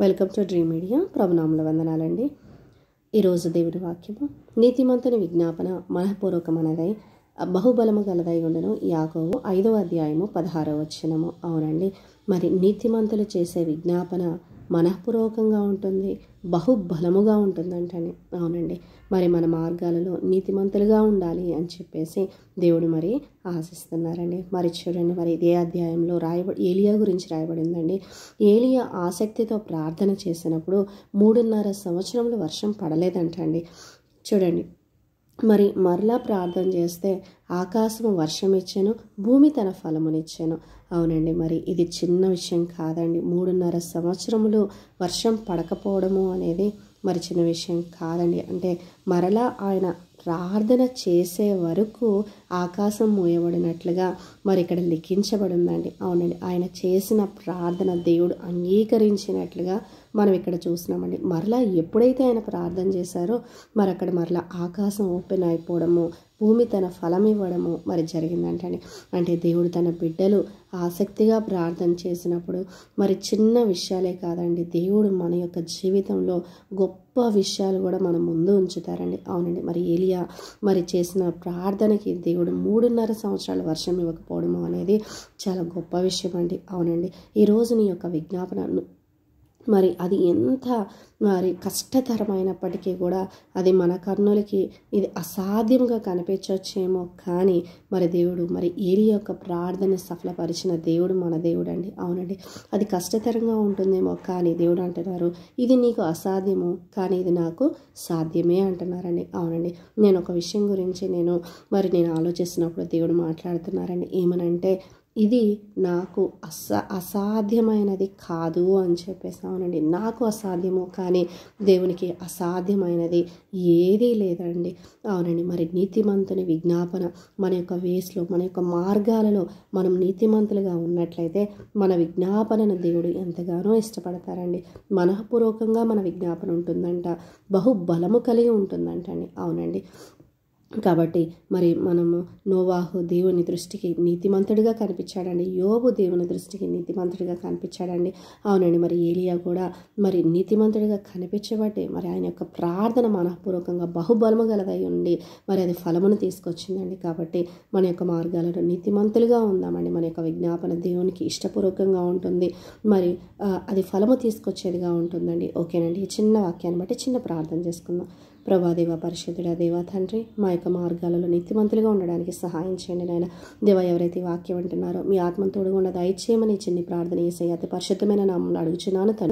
welcome to dream media ప్రభునామల వందనాలండి ఈరోజు దేవుడి వాక్యము నీతిమంతుని విజ్ఞాపన మనఃపూర్వకమనదై బహుబలము గలదై ఉండను యాకోవు ఐదవ అధ్యాయము పదహారవ వచ్చినము అవునండి మరి నీతిమంతులు చేసే విజ్ఞాపన మనఃపూర్వకంగా ఉంటుంది బహుబలముగా అంటే అవునండి మరి మన మార్గాలలో నీతిమంతులుగా ఉండాలి అని చెప్పేసి దేవుడు మరి ఆశిస్తున్నారండి మరి చూడండి మరి ఇదే అధ్యాయంలో రాయబడి ఏలియా గురించి రాయబడిందండి ఏలియా ఆసక్తితో ప్రార్థన చేసినప్పుడు మూడున్నర సంవత్సరంలో వర్షం పడలేదంటండి చూడండి మరి మరలా ప్రార్థన చేస్తే ఆకాశము వర్షం ఇచ్చాను భూమి తన ఫలమునిచ్చాను అవునండి మరి ఇది చిన్న విషయం కాదండి మూడున్నర సంవత్సరములు వర్షం పడకపోవడము అనేది మరి చిన్న విషయం కాదండి అంటే మరలా ఆయన ప్రార్థన చేసే వరకు ఆకాశం మూయబడినట్లుగా మరి ఇక్కడ లిఖించబడిందండి అవునండి ఆయన చేసిన ప్రార్థన దేవుడు అంగీకరించినట్లుగా మనం ఇక్కడ చూసినామండి మరలా ఎప్పుడైతే ఆయన ప్రార్థన చేశారో మరి అక్కడ మరలా ఆకాశం ఓపెన్ అయిపోవడము భూమి తన ఫలం ఇవ్వడము మరి జరిగిందంటండి అంటే దేవుడు తన బిడ్డలు ఆసక్తిగా ప్రార్థన చేసినప్పుడు మరి చిన్న విషయాలే కాదండి దేవుడు మన యొక్క జీవితంలో గొప్ప విషయాలు కూడా మనం ముందు ఉంచుతారండి అవునండి మరి ఏలియా మరి చేసిన ప్రార్థనకి దేవుడు మూడున్నర సంవత్సరాలు వర్షం ఇవ్వకపోవడము అనేది చాలా గొప్ప విషయం అండి అవునండి ఈరోజు నీ యొక్క విజ్ఞాపన మరి అది ఎంత మరి కష్టతరమైనప్పటికీ కూడా అది మన కర్ణులకి ఇది అసాధ్యంగా కనిపించవచ్చేమో కానీ మరి దేవుడు మరి ఏరి యొక్క ప్రార్థన సఫలపరిచిన దేవుడు మన దేవుడు అండి అవునండి అది కష్టతరంగా ఉంటుందేమో కానీ దేవుడు అంటున్నారు ఇది నీకు అసాధ్యము కానీ ఇది నాకు సాధ్యమే అంటున్నారండి అవునండి నేను ఒక విషయం గురించి నేను మరి నేను ఆలోచిస్తున్నప్పుడు దేవుడు మాట్లాడుతున్నారండి ఏమనంటే ఇది నాకు అసా అసాధ్యమైనది కాదు అని చెప్పేసి అవునండి నాకు అసాధ్యము కానీ దేవునికి అసాధ్యమైనది ఏదీ లేదండి అవునండి మరి నీతిమంతుని విజ్ఞాపన మన యొక్క వేస్లో మన యొక్క మార్గాలలో మనం నీతిమంతులుగా ఉన్నట్లయితే మన విజ్ఞాపనను దేవుడు ఎంతగానో ఇష్టపడతారండి మనఃపూర్వకంగా మన విజ్ఞాపన ఉంటుందంట బహుబలము కలిగి ఉంటుందంటండి అవునండి కాబట్టి మరి మనము నోవాహు దేవుని దృష్టికి నీతిమంతుడిగా కనిపించాడండి యోబు దేవుని దృష్టికి నీతిమంతుడిగా కనిపించాడండి అవునండి మరి ఏలియా కూడా మరి నీతిమంతుడిగా కనిపించబట్టే మరి ఆయన యొక్క ప్రార్థన మనఃపూర్వకంగా బహుబలము గలదై ఉండి మరి అది ఫలమును తీసుకొచ్చిందండి కాబట్టి మన యొక్క మార్గాలలో నీతిమంతులుగా ఉందామండి మన యొక్క విజ్ఞాపన దేవునికి ఇష్టపూర్వకంగా ఉంటుంది మరి అది ఫలము తీసుకొచ్చేదిగా ఉంటుందండి ఓకేనండి చిన్న వాక్యాన్ని బట్టి చిన్న ప్రార్థన చేసుకుందాం ప్రభాదేవ పరిశుద్ధుడ దేవా తండ్రి మా యొక్క మార్గాలలో నీతిమంతులుగా ఉండడానికి సహాయం చేయండి నాయన దేవ ఎవరైతే వాక్యం అంటున్నారో మీ ఆత్మ కూడా దయచేయమని చిన్ని ప్రార్థన చేసే అతి పరిశుద్ధమైన నామం అడుగుచున్నాను తను